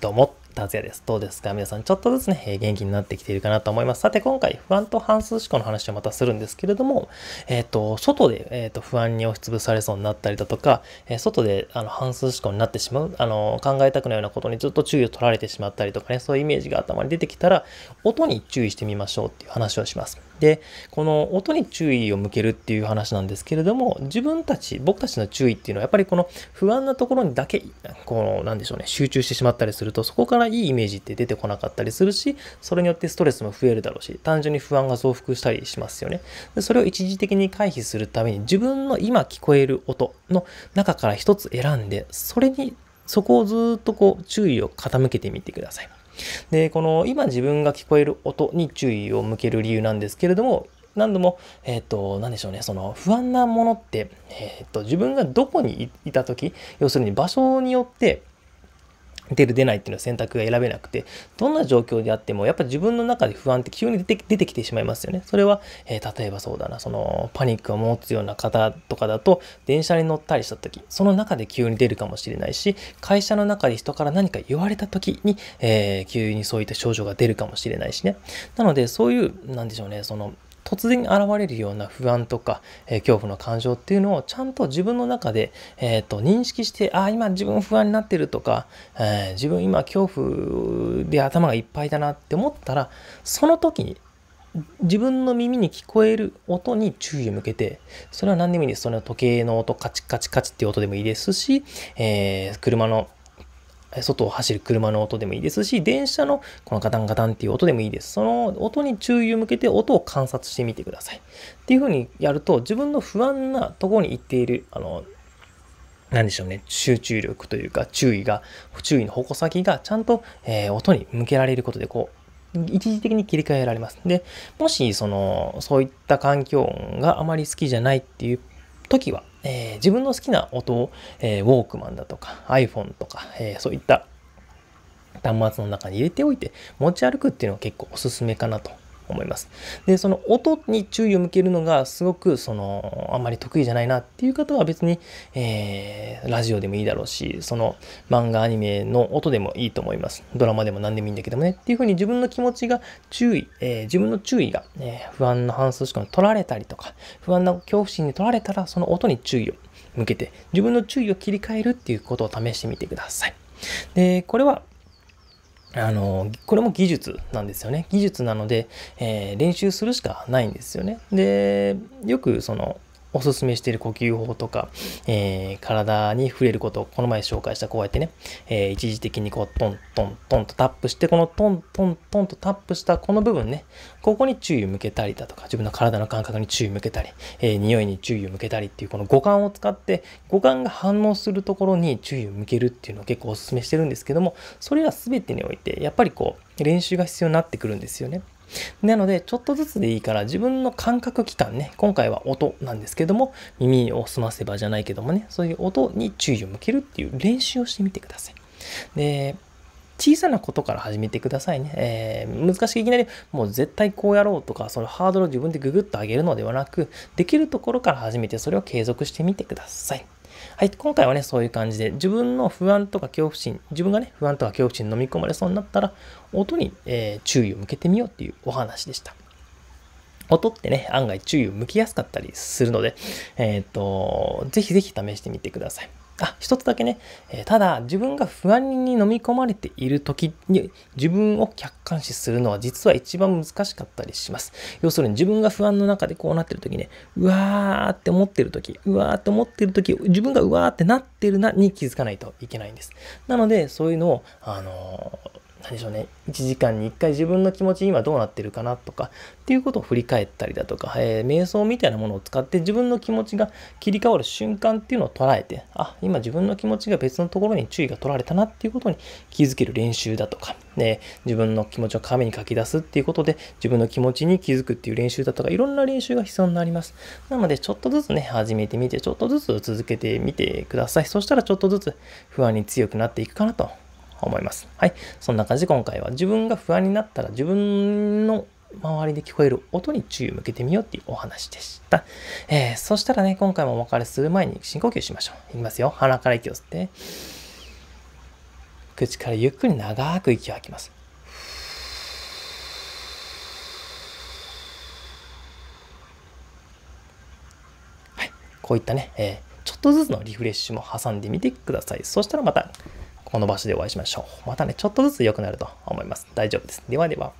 どうも、達也です。どうですか皆さん、ちょっとずつね、元気になってきているかなと思います。さて、今回、不安と半数思考の話をまたするんですけれども、えっ、ー、と、外で、えっ、ー、と、不安に押しつぶされそうになったりだとか、えー、外で、あの、半数思考になってしまう、あの、考えたくないようなことにずっと注意を取られてしまったりとかね、そういうイメージが頭に出てきたら、音に注意してみましょうっていう話をします。でこの音に注意を向けるっていう話なんですけれども自分たち僕たちの注意っていうのはやっぱりこの不安なところにだけこのんでしょうね集中してしまったりするとそこからいいイメージって出てこなかったりするしそれによってストレスも増えるだろうし単純に不安が増幅したりしますよねでそれを一時的に回避するために自分の今聞こえる音の中から一つ選んでそれにそこをずっとこう注意を傾けてみてくださいで、この今自分が聞こえる音に注意を向ける理由なんですけれども、何度も、えっ、ー、と、何でしょうね、その不安なものって、えっ、ー、と、自分がどこにいた時、要するに場所によって、出る出ないっていうのは選択が選べなくて、どんな状況であっても、やっぱ自分の中で不安って急に出て出てきてしまいますよね。それは、えー、例えばそうだな、そのパニックを持つような方とかだと、電車に乗ったりした時、その中で急に出るかもしれないし、会社の中で人から何か言われた時に、えー、急にそういった症状が出るかもしれないしね。なので、そういう、なんでしょうね、その、突然現れるような不安とか、え恐怖の感情っていうのをちゃんと自分の中で、えー、と認識してああ今自分不安になってるとか、えー、自分今恐怖で頭がいっぱいだなって思ったらその時に自分の耳に聞こえる音に注意を向けて、それは何でもいいです。その時計の音、カチカチカチっていう音でもいいですし、えー、車の外を走る車の音でもいいですし、電車のこのガタンガタンっていう音でもいいです。その音に注意を向けて音を観察してみてください。っていうふうにやると、自分の不安なところに行っている、あの、なんでしょうね、集中力というか、注意が、注意の矛先がちゃんと、えー、音に向けられることで、こう、一時的に切り替えられます。で、もし、その、そういった環境があまり好きじゃないっていう時は、えー、自分の好きな音を、えー、ウォークマンだとか iPhone とか、えー、そういった端末の中に入れておいて持ち歩くっていうのは結構おすすめかなと思います。で、その音に注意を向けるのがすごく、その、あんまり得意じゃないなっていう方は別に、えー、ラジオでもいいだろうし、その漫画、アニメの音でもいいと思います。ドラマでも何でもいいんだけどもねっていうふうに自分の気持ちが注意、えー、自分の注意が、ね、不安の反数しか取られたりとか、不安な恐怖心に取られたら、その音に注意を向けて、自分の注意を切り替えるっていうことを試してみてください。で、これはあの、これも技術なんですよね。技術なので、えー、練習するしかないんですよね。で、よくその、おすすめしている呼吸法とか、えー、体に触れることをこの前紹介したこうやってね、えー、一時的にこうトントントンとタップしてこのトントントンとタップしたこの部分ねここに注意を向けたりだとか自分の体の感覚に注意を向けたり、えー、匂いに注意を向けたりっていうこの五感を使って五感が反応するところに注意を向けるっていうのを結構おすすめしてるんですけどもそれら全てにおいてやっぱりこう練習が必要になってくるんですよね。なので、ちょっとずつでいいから自分の感覚器官ね、今回は音なんですけども、耳を澄ませばじゃないけどもね、そういう音に注意を向けるっていう練習をしてみてください。で、小さなことから始めてくださいね。えー、難しくいきなり、もう絶対こうやろうとか、そのハードルを自分でググッと上げるのではなく、できるところから始めて、それを継続してみてください。はい、今回はね、そういう感じで、自分の不安とか恐怖心、自分がね、不安とか恐怖心に飲み込まれそうになったら、音に、えー、注意を向けてみようっていうお話でした。音ってね、案外注意を向きやすかったりするので、えっ、ー、と、ぜひぜひ試してみてください。あ、一つだけね、えー、ただ自分が不安に飲み込まれている時に自分を客観視するのは実は一番難しかったりします。要するに自分が不安の中でこうなってる時ね、うわーって思ってる時、うわーって思ってる時、自分がうわーってなってるなに気づかないといけないんです。なので、そういうのを、あのー何でしょうね、1時間に1回自分の気持ち今どうなってるかなとかっていうことを振り返ったりだとか、えー、瞑想みたいなものを使って自分の気持ちが切り替わる瞬間っていうのを捉えて、あ、今自分の気持ちが別のところに注意が取られたなっていうことに気づける練習だとか、ね、自分の気持ちを紙に書き出すっていうことで自分の気持ちに気づくっていう練習だとか、いろんな練習が必要になります。なのでちょっとずつね、始めてみて、ちょっとずつ続けてみてください。そしたらちょっとずつ不安に強くなっていくかなと思います。はい。そんな感じで今回は自分が不安になったら自分の周りで聞こえる音に注意を向けてみようっていうお話でした。えー、そしたらね、今回もお別れする前に深呼吸しましょう。いきますよ。鼻から息を吸って、口からゆっくり長く息を吐きます。はい。こういったね、えー、ちょっとずつのリフレッシュも挟んでみてください。そしたらまたこの場所でお会いしましょう。またね、ちょっとずつ良くなると思います。大丈夫です。ではでは。